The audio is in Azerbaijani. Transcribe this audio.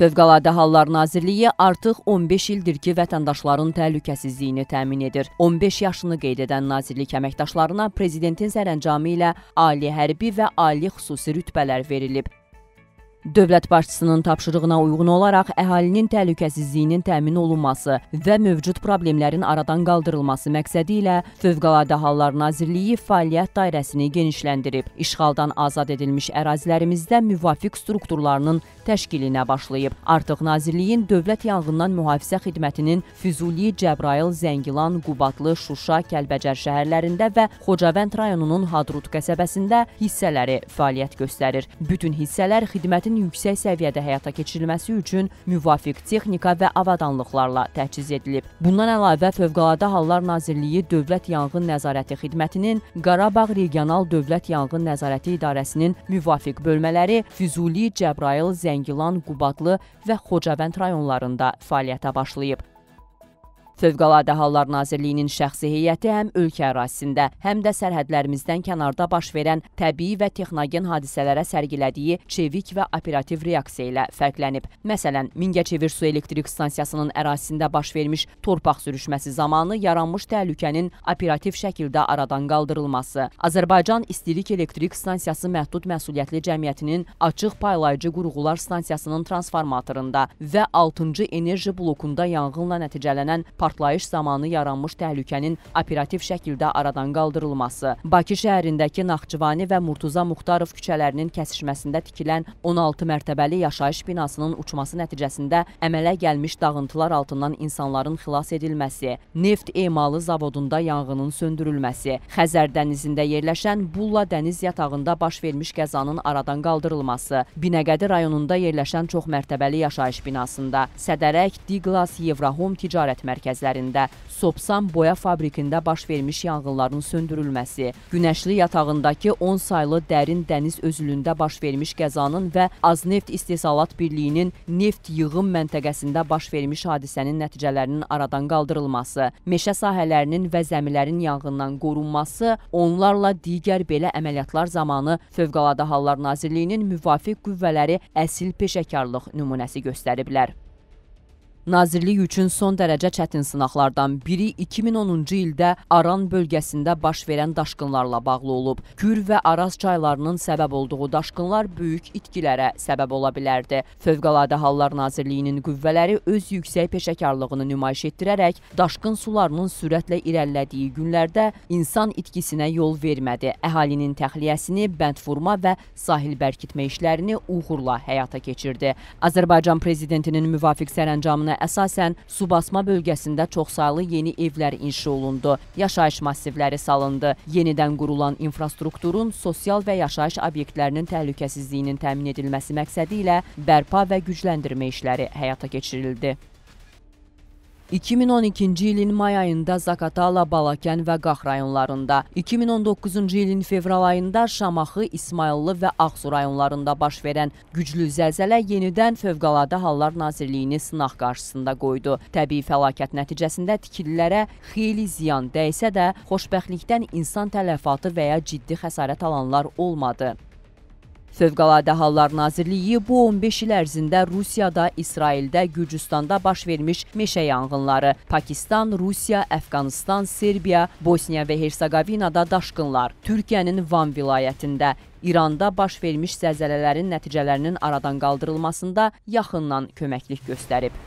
Fövqəladə Hallar Nazirliyi artıq 15 ildir ki, vətəndaşların təhlükəsizliyini təmin edir. 15 yaşını qeyd edən nazirlik əməkdaşlarına prezidentin sərəncamı ilə ali hərbi və ali xüsusi rütbələr verilib. Dövlət başçısının tapşırığına uyğun olaraq əhalinin təhlükəsizliyinin təmin olunması və mövcud problemlərin aradan qaldırılması məqsədi ilə Fövqəladə Hallar Nazirliyi fəaliyyət dairəsini genişləndirib, işğaldan azad edilmiş ərazilərimizdə müvafiq strukturlarının təşkilinə başlayıb. Artıq Nazirliyin Dövlət Yanğından Mühafizə Xidmətinin Füzuli, Cəbrayıl, Zəngilan, Qubatlı, Şuşa, Kəlbəcər şəhərlərində və Xocavənd rayonunun Hadrut qəsəbəsində hissələri fəaliyyət göstərir. Bütün hissələr xidmətin xidmətin yüksək səviyyədə həyata keçirilməsi üçün müvafiq texnika və avadanlıqlarla təchiz edilib. Bundan əlavə Fövqəladə Hallar Nazirliyi Dövlət Yanğın Nəzarəti Xidmətinin Qarabağ Regional Dövlət Yanğın Nəzarəti İdarəsinin müvafiq bölmələri Füzuli, Cəbrayıl, Zəngilan, Qubadlı və Xocavənd rayonlarında fəaliyyətə başlayıb. Fövqəladə Hallar Nazirliyinin şəxsi heyəti həm ölkə ərazisində, həm də sərhədlərimizdən kənarda baş verən təbii və texnogen hadisələrə sərgilədiyi çevik və operativ reaksiya ilə fərqlənib. Məsələn, Mingəçevir su elektrik stansiyasının ərazisində baş vermiş torpaq sürüşməsi zamanı yaranmış təhlükənin operativ şəkildə aradan qaldırılması, Azərbaycan İstilik Elektrik Stansiyası Məhdud Məsuliyyətli Cəmiyyətinin açıq paylayıcı qurğular stansiyasının transformatorunda və 6-cı enerji blokunda yanğınla nəticələnən partlayışlar partlayış zamanı yaranmış təhlükənin operativ şəkildə aradan qaldırılması, Bakı şəhərindəki Naxçıvani və Murtuza Muxtarov küçələrinin kəsişməsində tikilən 16 mərtəbəli yaşayış binasının uçması nəticəsində əmələ gəlmiş dağıntılar altından insanların xilas edilməsi, neft emalı zavodunda yanğının söndürülməsi, Xəzər dənizində yerləşən Bulla dəniz yatağında baş vermiş qəzanın aradan qaldırılması, Binəqədi rayonunda yerləşən çoxmərtəbəli yaşayış binasında Sədərək Diglas Evrahom ticarət mərkəzi ərazilərində Sopsan boya fabrikində baş vermiş yanğınların söndürülməsi, Günəşli yatağındakı 10 saylı dərin dəniz özülündə baş vermiş qəzanın və Azneft İstehsalat Birliyinin neft yığım məntəqəsində baş vermiş hadisənin nəticələrinin aradan qaldırılması, meşə sahələrinin və zəmilərin yanğından qorunması, onlarla digər belə əməliyyatlar zamanı Fövqəladə Hallar Nazirliyinin müvafiq qüvvələri əsil peşəkarlıq nümunəsi göstəriblər. Nazirlik üçün son dərəcə çətin sınaqlardan biri 2010-cu ildə Aran bölgəsində baş verən daşqınlarla bağlı olub. Kür və Araz çaylarının səbəb olduğu daşqınlar böyük itkilərə səbəb ola bilərdi. Fövqəladə Hallar Nazirliyinin qüvvələri öz yüksək peşəkarlığını nümayiş etdirərək daşqın sularının sürətlə irəlilədiyi günlərdə insan itkisinə yol vermədi. Əhalinin təxliyəsini, bəndvurma və sahil bərkitmə işlərini uğurla həyata keçirdi. Azərbaycan prezidentinin müvafiq sərəncamına əsasən Subasma bölgəsində çoxsaylı yeni evlər inşa olundu, yaşayış massivləri salındı. Yenidən qurulan infrastrukturun sosial və yaşayış obyektlərinin təhlükəsizliyinin təmin edilməsi məqsədi ilə bərpa və gücləndirmə işləri həyata keçirildi. 2012-ci ilin may ayında Zakatala, Balakən və Qax rayonlarında, 2019-cu ilin fevral ayında Şamaxı, İsmayıllı və Ağsu rayonlarında baş verən güclü zəlzələ yenidən Fövqəladə Hallar Nazirliyini sınaq qarşısında qoydu. Təbii fəlakət nəticəsində tikililərə xeyli ziyan dəysə də, xoşbəxtlikdən insan tələfatı və ya ciddi xəsarət alanlar olmadı. Fövqəladə Hallar Nazirliyi bu 15 il ərzində Rusiyada, İsraildə, Gürcüstanda baş vermiş meşə yanğınları, Pakistan, Rusiya, Əfqanistan, Serbiya, Bosniya və Hersegovinada daşqınlar, Türkiyənin Van vilayətində, İranda baş vermiş zəlzələlərin nəticələrinin aradan qaldırılmasında yaxından köməklik göstərib.